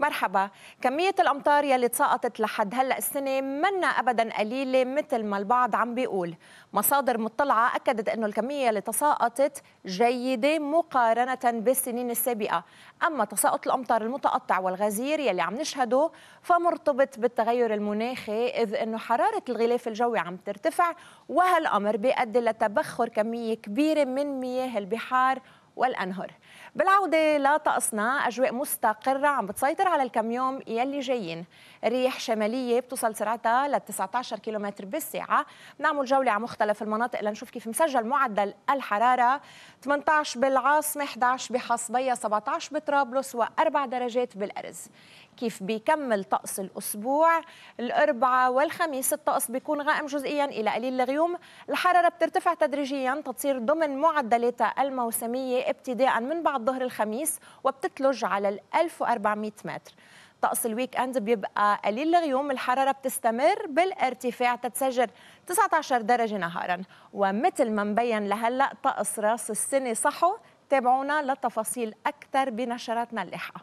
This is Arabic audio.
مرحبا كمية الأمطار يلي تساقطت لحد هلأ السنة منا أبدا قليلة مثل ما البعض عم بيقول مصادر مطلعة أكدت أنه الكمية اللي تساقطت جيدة مقارنة بالسنين السابقة أما تساقط الأمطار المتقطع والغزير يلي عم نشهده فمرتبط بالتغير المناخي إذ أنه حرارة الغلاف الجوي عم ترتفع وهالأمر بيؤدي لتبخر كمية كبيرة من مياه البحار والأنهر بالعودة لطقسنا أجواء مستقرة عم بتسيطر على الكم يوم يلي جايين ريح شمالية بتوصل سرعتها ل 19 كيلومتر بالساعة بنعمل جولة على مختلف المناطق لنشوف كيف مسجل معدل الحرارة 18 بالعاصمة 11 بحصبية 17 بطرابلس و4 درجات بالأرز كيف بيكمل طقس الأسبوع الاربعاء والخميس الطقس بيكون غائم جزئيا إلى قليل الغيوم الحرارة بترتفع تدريجيا تتصير ضمن معدلاتها الموسمية ابتداء من بعد ظهر الخميس وبتتلج على ال 1400 متر طقس الويك اند بيبقى قليل الغيوم الحرارة بتستمر بالارتفاع تتسجل 19 درجة نهارا ومثل ما مبين لهلأ طقس راس السنة صحو تابعونا لتفاصيل أكثر بنشراتنا اللاحقة